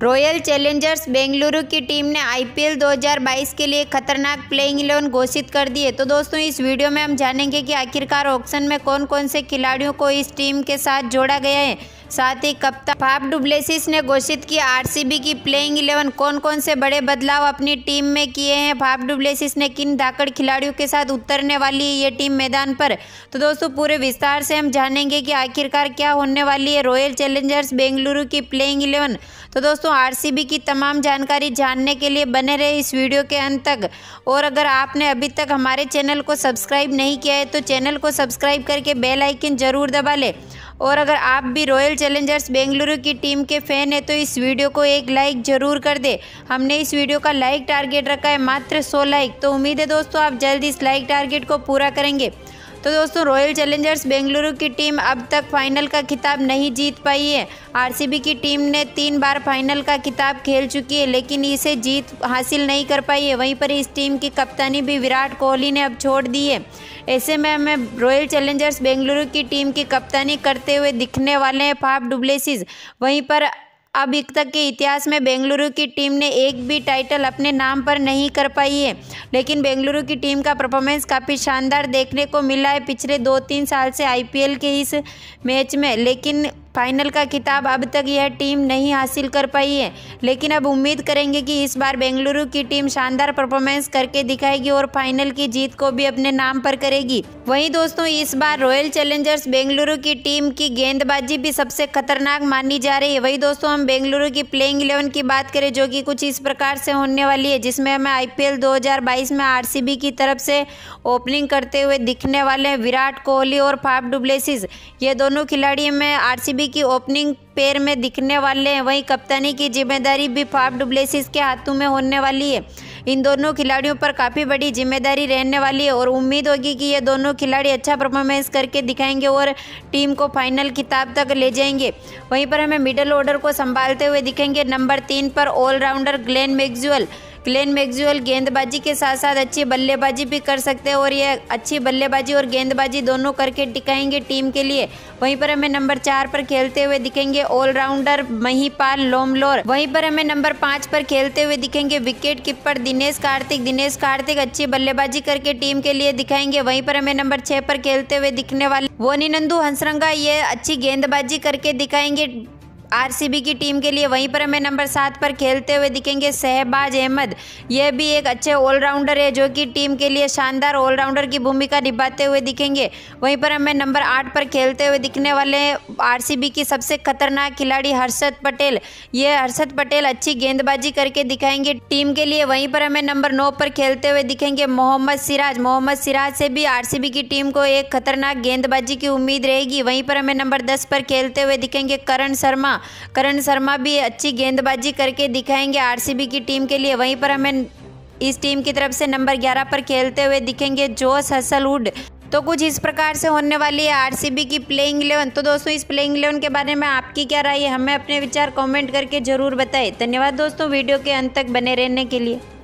royal Challengers Bengaluru की team ने IPL 2022 के लिए खतरनाक प्लेइंग इलेवन घोषित कर दिए तो दोस्तों इस वीडियो में हम जानेंगे कि आखिरकार ऑप्शन में कौन कौन से खिलाड़ियों को इस टीम के साथ जोड़ा गया है साथ ही कप्तान फाफ डुब्लेसिस ने घोषित किया आरसीबी की प्लेइंग इलेवन कौन कौन से बड़े बदलाव अपनी टीम में किए हैं फाफ डुप्लेसिस ने किन धाकड़ खिलाड़ियों के साथ उतरने वाली है ये टीम मैदान पर तो दोस्तों पूरे विस्तार से हम जानेंगे कि आखिरकार क्या होने वाली है रॉयल चैलेंजर्स बेंगलुरु की प्लेइंग इलेवन तो दोस्तों आर की तमाम जानकारी जानने के लिए बने रहे इस वीडियो के अंत तक और अगर आपने अभी तक हमारे चैनल को सब्सक्राइब नहीं किया है तो चैनल को सब्सक्राइब करके बेल आइकन जरूर दबा लें और अगर आप भी रॉयल चैलेंजर्स बेंगलुरु की टीम के फ़ैन है तो इस वीडियो को एक लाइक ज़रूर कर दे हमने इस वीडियो का लाइक टारगेट रखा है मात्र सौ लाइक तो उम्मीद है दोस्तों आप जल्द इस लाइक टारगेट को पूरा करेंगे तो दोस्तों रॉयल चैलेंजर्स बेंगलुरु की टीम अब तक फाइनल का खिताब नहीं जीत पाई है आरसीबी की टीम ने तीन बार फाइनल का खिताब खेल चुकी है लेकिन इसे जीत हासिल नहीं कर पाई है वहीं पर इस टीम की कप्तानी भी विराट कोहली ने अब छोड़ दी है ऐसे में हमें रॉयल चैलेंजर्स बेंगलुरु की टीम की कप्तानी करते हुए दिखने वाले हैं फाफ डुब्लेसिस वहीं पर अब तक के इतिहास में बेंगलुरु की टीम ने एक भी टाइटल अपने नाम पर नहीं कर पाई है लेकिन बेंगलुरु की टीम का परफॉर्मेंस काफ़ी शानदार देखने को मिला है पिछले दो तीन साल से आईपीएल के इस मैच में लेकिन फाइनल का खिताब अब तक यह टीम नहीं हासिल कर पाई है लेकिन अब उम्मीद करेंगे कि इस बार बेंगलुरु की टीम शानदार परफॉर्मेंस करके दिखाएगी और फाइनल की जीत को भी अपने नाम पर करेगी वहीं दोस्तों इस बार रॉयल चैलेंजर्स बेंगलुरु की टीम की गेंदबाजी भी सबसे खतरनाक मानी जा रही है वही दोस्तों हम बेंगलुरु की प्लेइंग इलेवन की बात करें जो कि कुछ इस प्रकार से होने वाली है जिसमें हमें आई पी में आर की तरफ से ओपनिंग करते हुए दिखने वाले हैं विराट कोहली और फाफ डुब्लेसिस ये दोनों खिलाड़ी हमें आर ट्रॉफी की ओपनिंग पेर में दिखने वाले हैं वहीं कप्तानी की जिम्मेदारी भी फाफ डुब्लेसिस के हाथों में होने वाली है इन दोनों खिलाड़ियों पर काफ़ी बड़ी जिम्मेदारी रहने वाली है और उम्मीद होगी कि ये दोनों खिलाड़ी अच्छा परफॉर्मेंस करके दिखाएंगे और टीम को फाइनल खिताब तक ले जाएंगे वहीं पर हमें मिडल ऑर्डर को संभालते हुए दिखेंगे नंबर तीन पर all rounder Glenn Maxwell Glenn Maxwell गेंदबाजी के साथ साथ अच्छी बल्लेबाजी भी कर सकते हैं और ये अच्छी बल्लेबाजी और गेंदबाजी दोनों करके दिखाएंगे टीम के लिए वहीं पर हमें नंबर चार पर खेलते हुए दिखेंगे ऑलराउंडर महीपाल लोमलोर वहीं पर हमें नंबर पाँच पर खेलते हुए दिखेंगे विकेट कीपर दिनेश कार्तिक दिनेश कार्तिक अच्छी बल्लेबाजी करके टीम के लिए दिखाएंगे वहीं पर हमें नंबर छह पर खेलते हुए दिखने वाले वोनी नंदू हंसरंगा ये अच्छी गेंदबाजी करके दिखाएंगे आरसीबी की टीम के लिए वहीं पर हमें नंबर सात पर खेलते हुए दिखेंगे सहबाज अहमद ये भी एक अच्छे ऑलराउंडर है जो कि टीम के लिए शानदार ऑलराउंडर की भूमिका निभाते हुए दिखेंगे वहीं पर हमें नंबर आठ पर खेलते हुए दिखने वाले आरसीबी की सबसे खतरनाक खिलाड़ी हर्षद पटेल ये हर्षद पटेल अच्छी गेंदबाजी करके दिखाएंगे टीम के लिए वहीं पर हमें नंबर नौ पर खेलते हुए दिखेंगे मोहम्मद सिराज मोहम्मद सिराज से भी आर की टीम को एक खतरनाक गेंदबाजी की उम्मीद रहेगी वहीं पर हमें नंबर दस पर खेलते हुए दिखेंगे करण शर्मा करण शर्मा भी अच्छी गेंदबाजी करके दिखाएंगे आरसीबी की टीम के लिए वहीं पर हमें इस टीम की तरफ से नंबर 11 पर खेलते हुए दिखेंगे जोस हसलवुड तो कुछ इस प्रकार से होने वाली है आरसीबी की प्लेइंग इलेवन तो दोस्तों इस प्लेइंग इलेवन के बारे में आपकी क्या राय है हमें अपने विचार कमेंट करके ज़रूर बताएं धन्यवाद दोस्तों वीडियो के अंत तक बने रहने के लिए